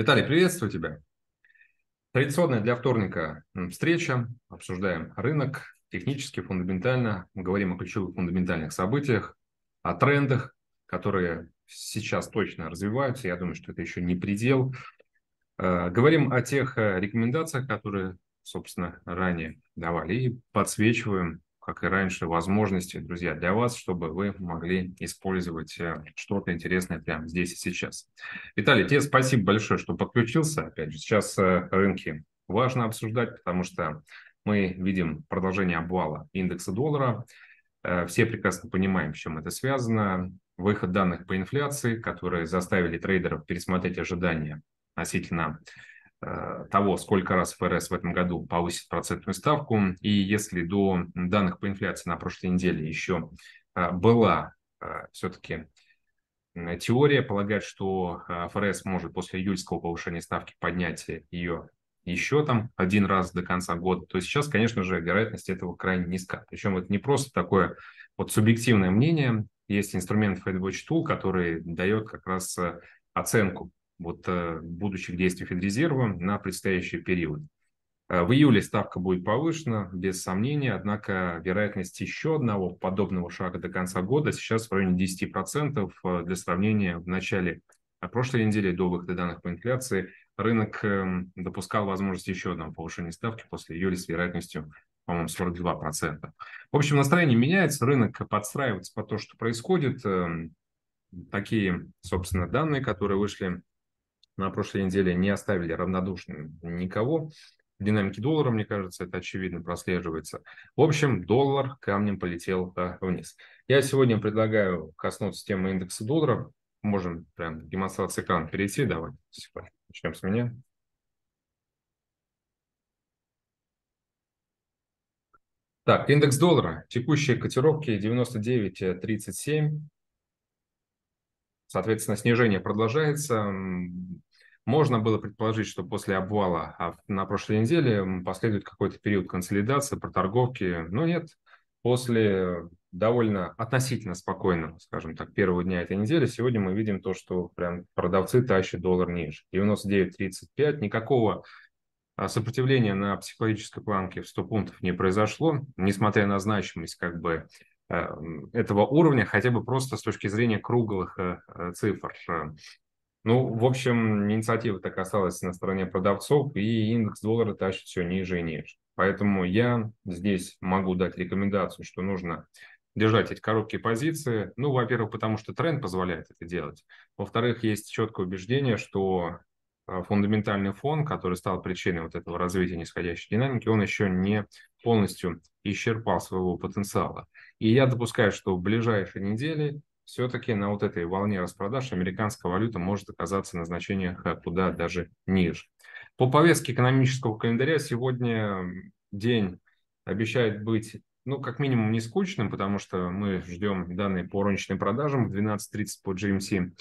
Виталий, приветствую тебя. Традиционная для вторника встреча. Обсуждаем рынок технически, фундаментально. Мы говорим о ключевых фундаментальных событиях, о трендах, которые сейчас точно развиваются. Я думаю, что это еще не предел. Э, говорим о тех э, рекомендациях, которые, собственно, ранее давали, и подсвечиваем как и раньше, возможности, друзья, для вас, чтобы вы могли использовать э, что-то интересное прямо здесь и сейчас. Виталий, тебе спасибо большое, что подключился. Опять же, сейчас э, рынки важно обсуждать, потому что мы видим продолжение обвала индекса доллара. Э, все прекрасно понимаем, с чем это связано. Выход данных по инфляции, которые заставили трейдеров пересмотреть ожидания относительно Э, того, сколько раз ФРС в этом году повысит процентную ставку. И если до данных по инфляции на прошлой неделе еще э, была э, все-таки теория, полагать, что ФРС может после июльского повышения ставки поднять ее еще там один раз до конца года, то сейчас, конечно же, вероятность этого крайне низка. Причем это не просто такое вот субъективное мнение, есть инструмент FedWatch Tool, который дает как раз оценку вот э, будущих действий Федрезерва на предстоящий период. Э, в июле ставка будет повышена, без сомнения, однако вероятность еще одного подобного шага до конца года сейчас в районе 10%. Э, для сравнения, в начале прошлой недели до выхода данных по инфляции рынок эм, допускал возможность еще одного повышения ставки после июля с вероятностью, по-моему, 42%. В общем, настроение меняется, рынок подстраивается по то, что происходит. Эм, такие, собственно, данные, которые вышли на прошлой неделе не оставили равнодушным никого. Динамики доллара, мне кажется, это очевидно прослеживается. В общем, доллар камнем полетел а, вниз. Я сегодня предлагаю коснуться темы индекса доллара. Можем прям демонстрации экрана перейти. Давай, начнем с меня. Так, индекс доллара. Текущие котировки 99.37. Соответственно, снижение продолжается. Можно было предположить, что после обвала а на прошлой неделе последует какой-то период консолидации, проторговки, но нет. После довольно относительно спокойного, скажем так, первого дня этой недели, сегодня мы видим то, что прям продавцы тащат доллар ниже. 99.35, никакого а, сопротивления на психологической планке в 100 пунктов не произошло, несмотря на значимость как бы э, этого уровня, хотя бы просто с точки зрения круглых э, э, цифр. Ну, в общем, инициатива так осталась на стороне продавцов, и индекс доллара тащит все ниже и ниже. Поэтому я здесь могу дать рекомендацию, что нужно держать эти короткие позиции. Ну, во-первых, потому что тренд позволяет это делать. Во-вторых, есть четкое убеждение, что а, фундаментальный фон, который стал причиной вот этого развития нисходящей динамики, он еще не полностью исчерпал своего потенциала. И я допускаю, что в ближайшие недели все-таки на вот этой волне распродаж американская валюта может оказаться на значениях э, куда даже ниже. По повестке экономического календаря сегодня день обещает быть ну, как минимум, не скучным, потому что мы ждем данные по рыночным продажам в 12.30 по GMC.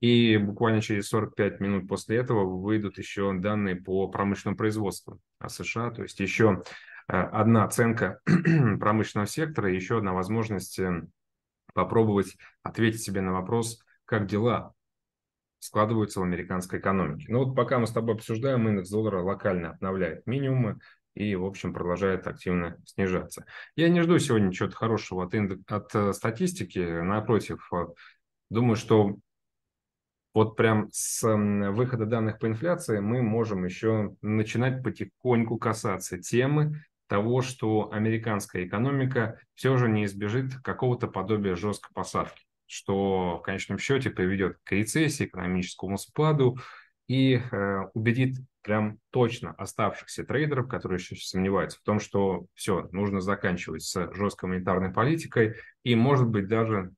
И буквально через 45 минут после этого выйдут еще данные по промышленному производству а США. То есть еще э, одна оценка промышленного сектора, еще одна возможность э, попробовать ответить себе на вопрос, как дела складываются в американской экономике. Ну вот пока мы с тобой обсуждаем, индекс доллара локально обновляет минимумы и, в общем, продолжает активно снижаться. Я не жду сегодня чего-то хорошего от, индек... от э, статистики. Напротив, э, думаю, что вот прям с выхода данных по инфляции мы можем еще начинать потихоньку касаться темы того, что американская экономика все же не избежит какого-то подобия жесткой посадки, что в конечном счете приведет к рецессии, экономическому спаду и э, убедит прям точно оставшихся трейдеров, которые еще сомневаются в том, что все, нужно заканчивать с жесткой монетарной политикой, и, может быть, даже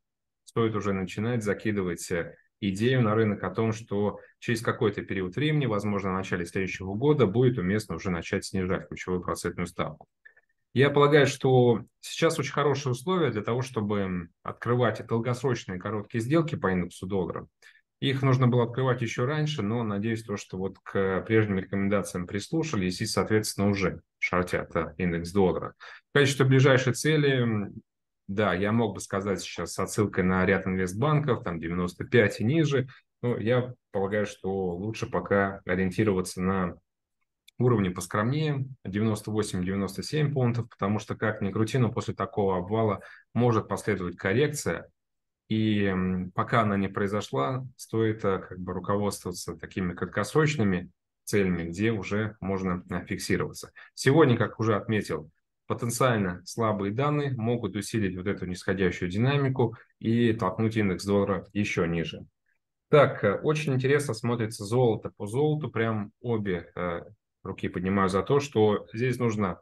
стоит уже начинать закидывать э, идею на рынок о том, что через какой-то период времени, возможно, в начале следующего года, будет уместно уже начать снижать ключевую процентную ставку. Я полагаю, что сейчас очень хорошие условия для того, чтобы открывать долгосрочные короткие сделки по индексу доллара. Их нужно было открывать еще раньше, но надеюсь, то, что вот к прежним рекомендациям прислушались и, соответственно, уже шортят э, индекс доллара. В качестве ближайшей цели, да, я мог бы сказать сейчас с отсылкой на ряд инвестбанков, там 95 и ниже, ну, я полагаю, что лучше пока ориентироваться на уровни поскромнее, 98-97 пунктов, потому что, как ни крути, но после такого обвала может последовать коррекция, и пока она не произошла, стоит а, как бы руководствоваться такими краткосрочными целями, где уже можно а, фиксироваться. Сегодня, как уже отметил, потенциально слабые данные могут усилить вот эту нисходящую динамику и толкнуть индекс доллара еще ниже. Так, э, очень интересно смотрится золото. По золоту прям обе э, руки поднимаю за то, что здесь нужно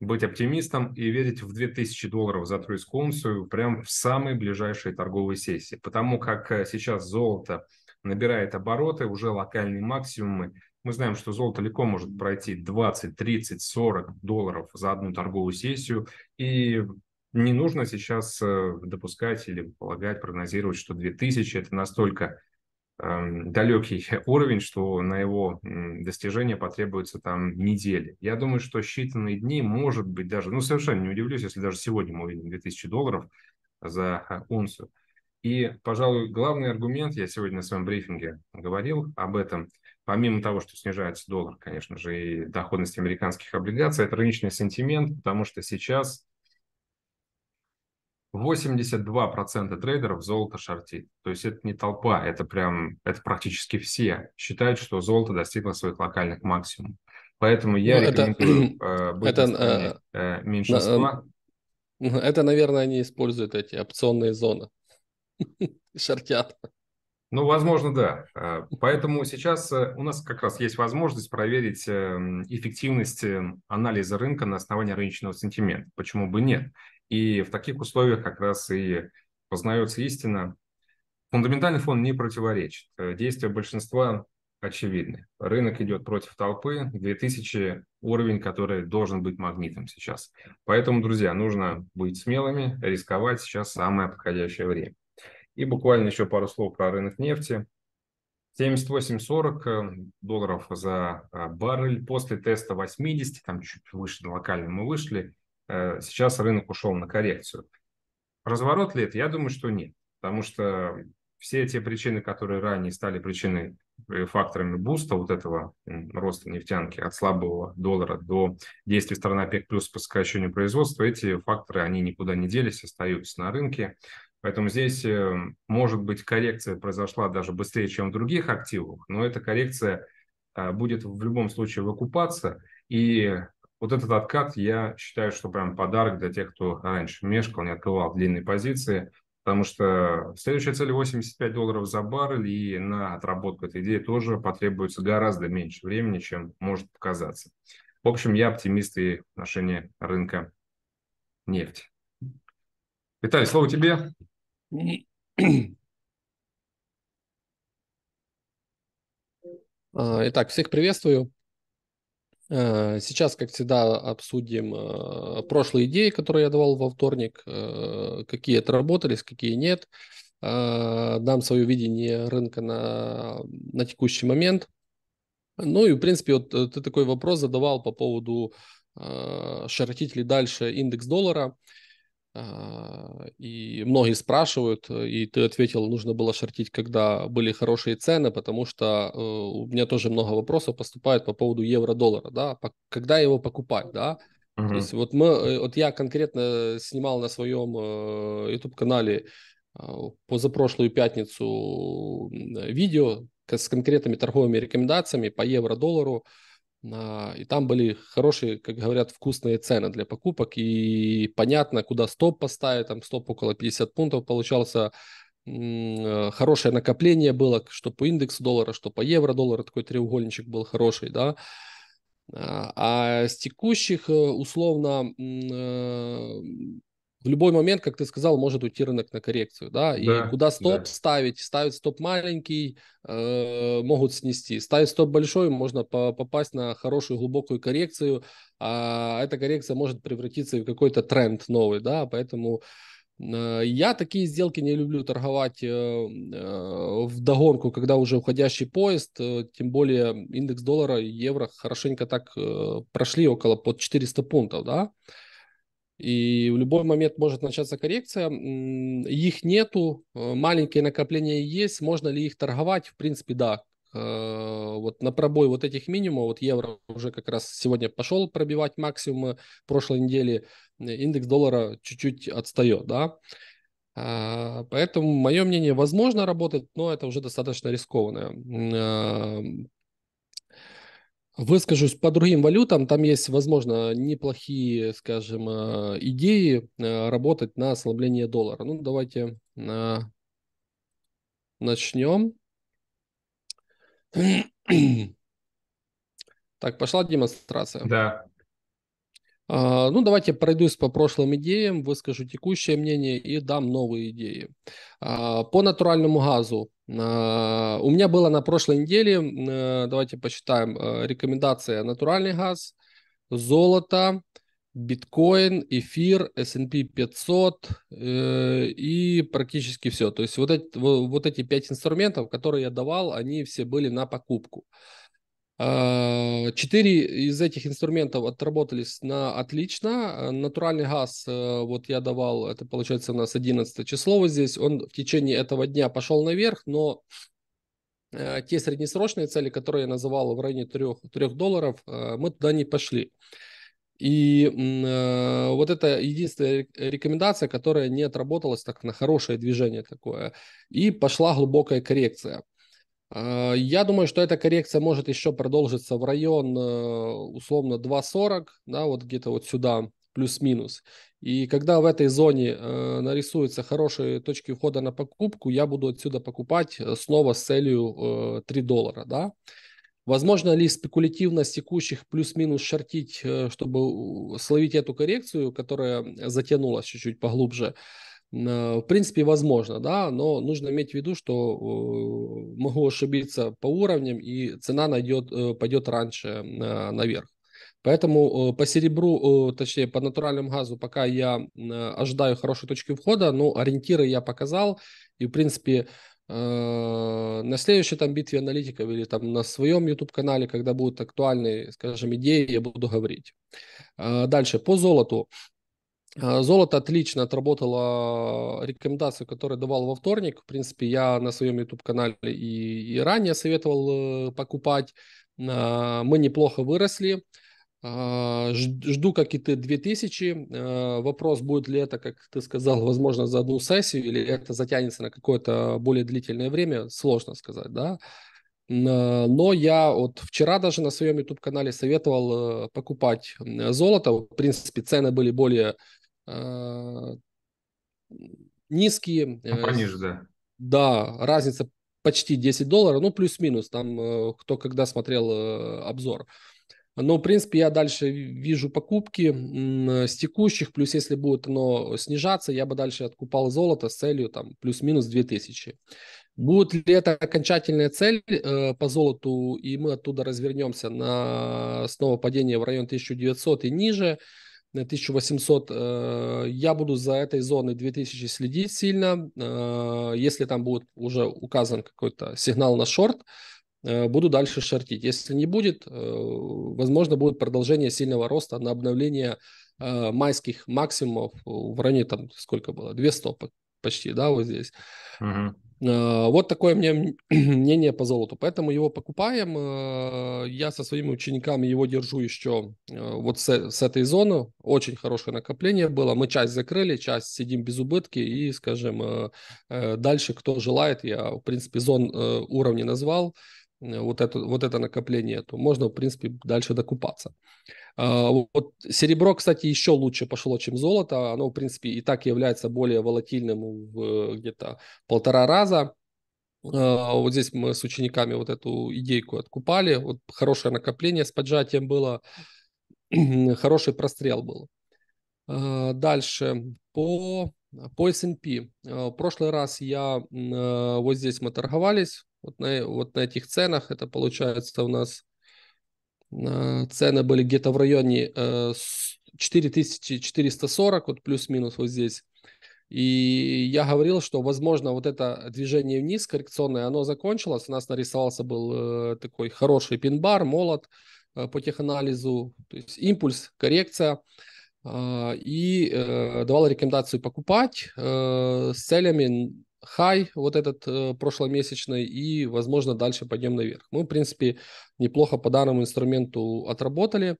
быть оптимистом и верить в 2000 долларов за тройскую унцию прям в самой ближайшей торговой сессии. Потому как э, сейчас золото набирает обороты, уже локальные максимумы. Мы знаем, что золото легко может пройти 20, 30, 40 долларов за одну торговую сессию. И не нужно сейчас э, допускать или полагать, прогнозировать, что 2000 – это настолько эм, далекий уровень, что на его достижение потребуется там недели. Я думаю, что считанные дни, может быть, даже, ну, совершенно не удивлюсь, если даже сегодня мы увидим 2000 долларов за а, унцию. И, пожалуй, главный аргумент, я сегодня на своем брифинге говорил об этом, помимо того, что снижается доллар, конечно же, и доходность американских облигаций, это рыночный сентимент, потому что сейчас 82% трейдеров золото шортит. То есть это не толпа, это прям, это практически все считают, что золото достигло своих локальных максимумов. Поэтому я ну, рекомендую это, быть это, э, стране, э, меньшинства. Э, ну, это, наверное, они используют эти опционные зоны. Шортят. Ну, возможно, да. Э, поэтому сейчас у нас как раз есть возможность проверить эм, эффективность эм, анализа рынка на основании рыночного сентимента. Почему бы нет? И в таких условиях как раз и познается истина. Фундаментальный фон не противоречит. Э, действия большинства очевидны. Рынок идет против толпы. 2000 уровень, который должен быть магнитом сейчас. Поэтому, друзья, нужно быть смелыми, рисковать. Сейчас самое подходящее время. И буквально еще пару слов про рынок нефти. 78,40 э, долларов за э, баррель. После теста 80, там чуть выше на мы вышли, Э, сейчас рынок ушел на коррекцию. Разворот ли это? Я думаю, что нет, потому что все те причины, которые ранее стали причиной э, факторами буста вот этого роста нефтянки от слабого доллара до действий страны ОПЕК плюс по сокращению производства, эти факторы, они никуда не делись, остаются на рынке. Поэтому здесь, э, может быть, коррекция произошла даже быстрее, чем в других активах, но эта коррекция а, будет в любом случае выкупаться, и вот этот откат я считаю, что прям подарок для тех, кто раньше мешкал, не открывал длинные позиции, потому что следующая цель 85 долларов за баррель, и на отработку этой идеи тоже потребуется гораздо меньше времени, чем может показаться. В общем, я оптимист и в отношении рынка нефти. Виталий, слово тебе. Итак, всех приветствую. Э, сейчас, как всегда, обсудим э, прошлые идеи, которые я давал во вторник, э, какие отработались, какие нет. Дам свое видение рынка на, на текущий момент. Ну и, в принципе, вот ты такой вопрос задавал по поводу шаротить ли дальше индекс доллара. А, и многие спрашивают, э, и ты ответил, нужно было шортить, когда были хорошие цены, потому что э, у меня тоже много вопросов поступает по поводу евро-доллара, да, когда его покупать, да. Uh-huh. То есть вот мы, э, вот я конкретно снимал на своем YouTube канале а, позапрошлую пятницу видео с конкретными торговыми рекомендациями по евро-доллару. uh а, и там были хорошие, как говорят, вкусные цены для покупок. И понятно, куда стоп поставить. Там стоп около 50 пунктов получался. Э, хорошее накопление было, что по индексу доллара, что по евро доллара. Такой треугольничек был хороший, да. А, а с текущих, э, условно, э, в любой момент, как ты сказал, может уйти рынок на коррекцию, да, и да, куда стоп да. ставить, ставить стоп маленький, э, могут снести, ставить стоп большой, можно по попасть на хорошую глубокую коррекцию, а эта коррекция может превратиться в какой-то тренд новый, да, поэтому э, я такие сделки не люблю торговать э, э, в догонку, когда уже уходящий поезд, э, тем более индекс доллара и евро хорошенько так э, прошли около под 400 пунктов, да, и в любой момент может начаться коррекция. Их нету, э, маленькие накопления есть. Можно ли их торговать? В принципе, да. Э, вот на пробой вот этих минимумов, вот евро уже как раз сегодня пошел пробивать максимумы прошлой недели, э, индекс доллара чуть-чуть отстает, да. Поэтому мое мнение, возможно работать, но это уже достаточно рискованное Выскажусь по другим валютам. Там есть, возможно, неплохие, скажем, а, идеи а, работать на ослабление доллара. Ну, давайте а, начнем. Так, пошла демонстрация. Да. А, ну, давайте пройдусь по прошлым идеям, выскажу текущее мнение и дам новые идеи. А, по натуральному газу а, у меня было на прошлой неделе, э, давайте посчитаем, э, рекомендация натуральный газ, золото, биткоин, эфир, S&P 500 э, и практически все. То есть вот эти, вот эти пять инструментов, которые я давал, они все были на покупку. А, четыре из этих инструментов отработались на отлично. А, натуральный газ, э, вот я давал, это получается у нас 11 число вот здесь, он в течение этого дня пошел наверх, но э, те среднесрочные цели, которые я называл в районе 3, 3 долларов, э, мы туда не пошли. И э, вот это единственная рекомендация, которая не отработалась так на хорошее движение такое. И пошла глубокая коррекция. Э, я думаю, что эта коррекция может еще продолжиться в район э, условно 2.40, да, вот где-то вот сюда, плюс-минус. И когда в этой зоне э, нарисуются хорошие точки входа на покупку, я буду отсюда покупать э, снова с целью э, 3 доллара, да. Возможно ли спекулятивность текущих плюс-минус шортить, чтобы словить эту коррекцию, которая затянулась чуть-чуть поглубже? Э, в принципе, возможно, да, но нужно иметь в виду, что э, могу ошибиться по уровням, и цена найдет, э, пойдет раньше наверх. Поэтому по серебру, точнее по натуральному газу, пока я ожидаю хорошей точки входа, но ориентиры я показал, и в принципе на следующей там битве аналитиков или там на своем YouTube канале, когда будут актуальные, скажем, идеи, я буду говорить. Дальше по золоту. Э, золото отлично отработало рекомендацию, которую давал во вторник. В принципе, я на своем YouTube-канале и, и ранее советовал э, покупать. Э, мы неплохо выросли. Жду, как и ты, 2000. Вопрос, будет ли это, как ты сказал, возможно, за одну сессию, или это затянется на какое-то более длительное время, сложно сказать, да. Но я вот вчера даже на своем YouTube-канале советовал покупать золото. В принципе, цены были более Э, низкие. А э, пониже, да. Да, разница почти 10 долларов, ну, плюс-минус, там, э, кто когда смотрел обзор. Но, в принципе, я дальше вижу покупки с текущих, плюс если будет оно снижаться, я бы дальше откупал золото с целью там плюс-минус 2000. Будет ли это окончательная цель э, по золоту, и мы оттуда развернемся на снова падение в район 1900 и ниже – 1800, э, я буду за этой зоной 2000 следить сильно. Э, если там будет уже указан какой-то сигнал на шорт, э, буду дальше шортить. Если не будет, возможно, будет продолжение сильного роста на обновление майских максимумов в районе там сколько было, 2 стопок почти, да, вот здесь. Угу. Вот такое мне мнение по золоту. Поэтому его покупаем. А, я со своими учениками его держу еще а, вот с, с этой зоны. Очень хорошее накопление было. Мы часть закрыли, часть сидим без убытки. И, скажем, э, дальше кто желает, я, в принципе, зон э, уровни назвал. Э, вот это, вот это накопление, то можно, в принципе, дальше докупаться. А, вот серебро, кстати, еще лучше пошло, чем золото. Оно, в принципе, и так является более волатильным в э, где-то полтора раза. А, вот здесь мы с учениками вот эту идейку откупали. Вот хорошее накопление с поджатием было. Хороший прострел был. А, дальше по, по S&P. В прошлый раз я э, вот здесь мы торговались вот на, вот на этих ценах, это получается у нас э, цены были где-то в районе э, 4440, вот плюс-минус вот здесь. И я говорил, что, возможно, вот это движение вниз коррекционное, оно закончилось. У нас нарисовался был э, такой хороший пин-бар, молот э, по теханализу, то есть импульс, коррекция. А, э, и давал рекомендацию покупать э, с целями хай вот этот э, прошломесячный и, возможно, дальше пойдем наверх. Мы, в принципе, неплохо по данному инструменту отработали.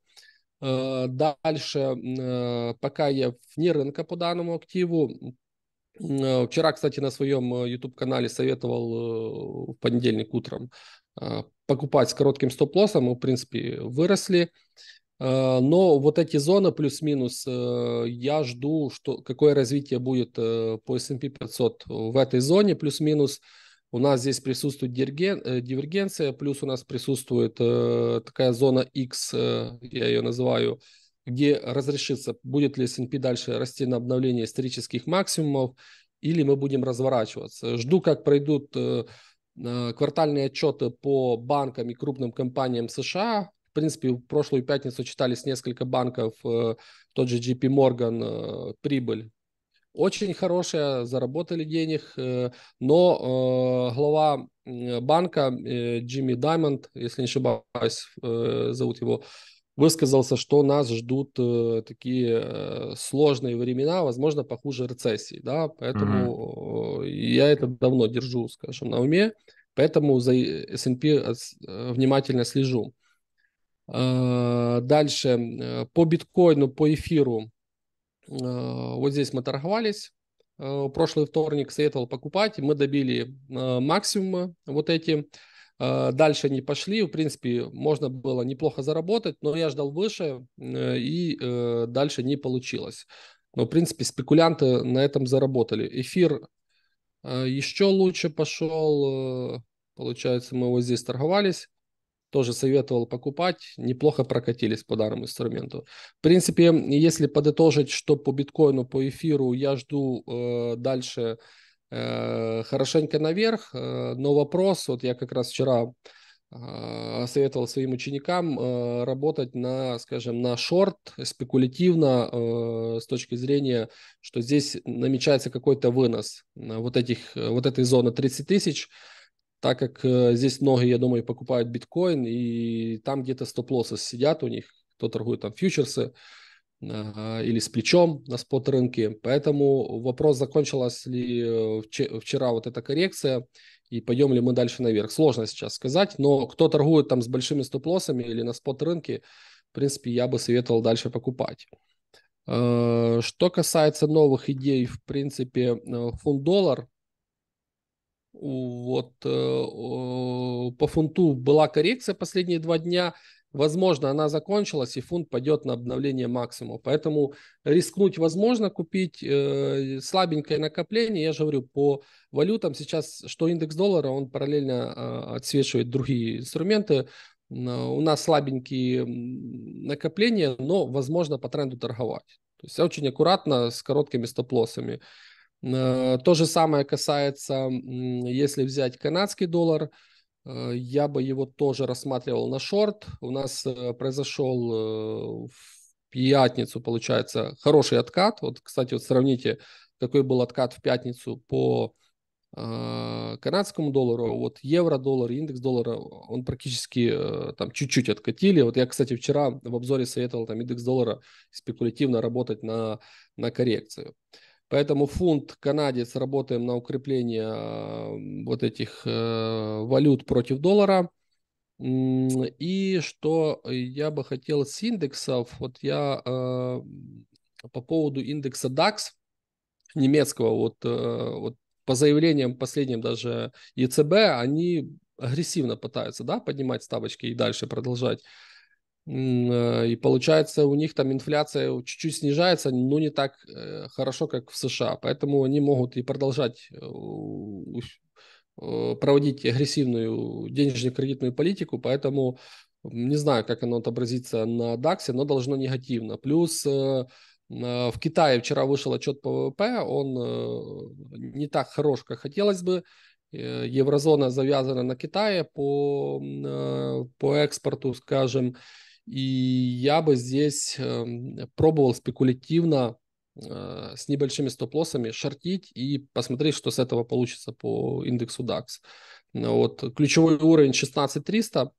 Э, дальше, э, пока я вне рынка по данному активу, э, Вчера, кстати, на своем э, YouTube-канале советовал э, в понедельник утром э, покупать с коротким стоп-лоссом. Мы, в принципе, выросли. Э, но вот эти зоны плюс-минус, э, я жду, что, какое развитие будет э, по S&P 500 в этой зоне плюс-минус. У нас здесь присутствует дивергенция, плюс у нас присутствует такая зона X, я ее называю, где разрешится, будет ли S&P дальше расти на обновление исторических максимумов, или мы будем разворачиваться. Жду, как пройдут квартальные отчеты по банкам и крупным компаниям США, в принципе, в прошлую пятницу читались несколько банков, э, тот же JP Morgan, э, прибыль очень хорошая, заработали денег, э, но глава банка Джимми Даймонд, если не ошибаюсь, зовут его, высказался, что нас ждут такие сложные времена, возможно, похуже рецессии, да, поэтому mm-hmm. я это давно держу, скажем, на уме, поэтому за S&P внимательно слежу. Э, дальше э, по биткоину, по эфиру. Э, вот здесь мы торговались. Прошлый вторник советовал покупать. Мы добили максимума вот эти. Дальше они пошли. В принципе, можно было неплохо заработать, но я ждал выше, и дальше не получилось. Но, в принципе, спекулянты на этом заработали. Эфир еще лучше пошел. Получается, мы вот здесь торговались тоже советовал покупать, неплохо прокатились по данному инструменту. В принципе, если подытожить, что по биткоину, по эфиру я жду э, дальше э, хорошенько наверх, э, но вопрос, вот я как раз вчера э, советовал своим ученикам э, работать на, скажем, на шорт спекулятивно э, с точки зрения, что здесь намечается какой-то вынос вот, этих, э, вот этой зоны 30 тысяч, так как э, здесь многие, я думаю, покупают биткоин, и там где-то стоп-лоссы сидят у них, кто торгует там фьючерсы э, или с плечом на спот-рынке. Поэтому вопрос, закончилась ли э, вчера вот эта коррекция, и пойдем ли мы дальше наверх. Сложно сейчас сказать, но кто торгует там с большими стоп-лоссами или на спот-рынке, в принципе, я бы советовал дальше покупать. Э, что касается новых идей, в принципе, э, фунт-доллар, вот э, по фунту была коррекция последние два дня. Возможно, она закончилась, и фунт пойдет на обновление максимума. Поэтому рискнуть возможно, купить э, слабенькое накопление. Я же говорю, по валютам сейчас, что индекс доллара, он параллельно э, отсвечивает другие инструменты. У нас слабенькие накопления, но возможно по тренду торговать. То есть очень аккуратно с короткими стоп-лоссами. Э, то же самое касается, если взять канадский доллар, э, я бы его тоже рассматривал на шорт. У нас э, произошел в пятницу, получается, хороший откат. Вот, кстати, вот сравните, какой был откат в пятницу по канадскому доллару, вот евро, доллар, индекс доллара, он практически там чуть-чуть откатили. Вот я, кстати, вчера в обзоре советовал там индекс доллара спекулятивно работать на, на коррекцию. Uh, Поэтому фунт, канадец, работаем на укрепление э, вот этих э, валют против доллара. И что я бы хотел с индексов, вот я э, по поводу индекса DAX немецкого, вот, вот по заявлениям последним даже ЕЦБ, они агрессивно пытаются да, поднимать ставочки и дальше продолжать Э, и получается, у них там инфляция чуть-чуть снижается, но не так э, хорошо, как в США. Поэтому они могут и продолжать э, проводить агрессивную денежно-кредитную политику. Поэтому не знаю, как оно отобразится на DAX, но должно негативно. Плюс в Китае вчера вышел отчет по ВВП, он не так хорош, как хотелось бы. Еврозона завязана на Китае по, по экспорту, скажем, и я бы здесь эм, пробовал спекулятивно э, с небольшими стоп-лоссами шортить и посмотреть, что с этого получится по индексу DAX. Ну вот ключевой уровень 16300.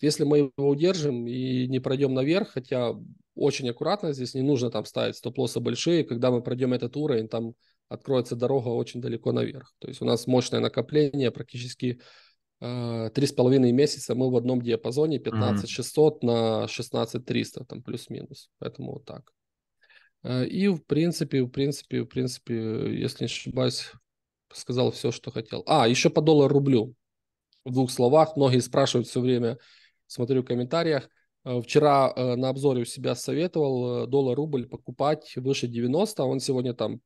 Если мы его удержим и не пройдем наверх, хотя очень аккуратно, здесь не нужно там ставить стоп-лоссы большие, когда мы пройдем этот уровень, там откроется дорога очень далеко наверх. То есть у нас мощное накопление практически Э, три с половиной месяца мы в одном диапазоне 15-600 на 16-300 там плюс-минус поэтому вот так э, и в принципе в принципе в принципе если не ошибаюсь сказал все что хотел а еще по доллару рублю в двух словах многие спрашивают все время смотрю в комментариях э, вчера на обзоре у себя советовал доллар рубль покупать выше 90 а он сегодня там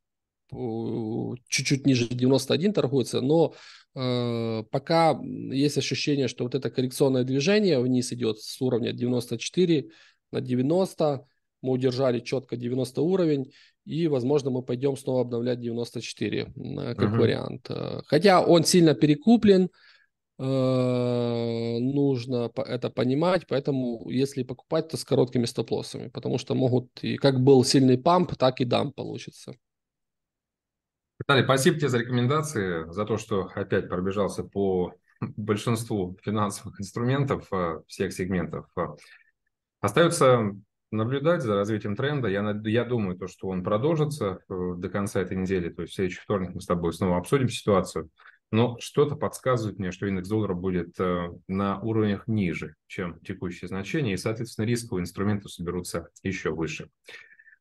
чуть-чуть ниже 91 торгуется но Э, пока есть ощущение, что вот это коррекционное движение вниз идет с уровня 94 на 90, мы удержали четко 90 уровень, и, возможно, мы пойдем снова обновлять 94 э, как uh-huh. вариант. Э, хотя он сильно перекуплен, нужно это понимать, поэтому если покупать, то с короткими стоп-лоссами, потому что могут, и как был сильный памп, так и дам получится. Виталий, спасибо тебе за рекомендации, за то, что опять пробежался по большинству финансовых инструментов э, всех сегментов. Остается наблюдать за развитием тренда. Я, я думаю, то, что он продолжится э, до конца этой недели, то есть в следующий вторник мы с тобой снова обсудим ситуацию. Но что-то подсказывает мне, что индекс доллара будет э, на уровнях ниже, чем текущие значения, и, соответственно, риск у инструментов соберутся еще выше.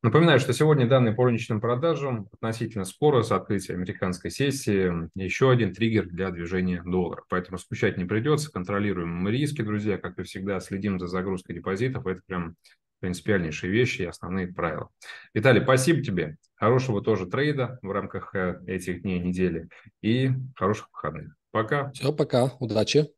Напоминаю, что сегодня данные по рыночным продажам относительно спора с открытия американской сессии еще один триггер для движения доллара. Поэтому скучать не придется, контролируем мы риски, друзья, как и всегда, следим за загрузкой депозитов. Это прям принципиальнейшие вещи и основные правила. Виталий, спасибо тебе. Хорошего тоже трейда в рамках э, этих дней недели и хороших выходных. Пока. Все, пока. Удачи.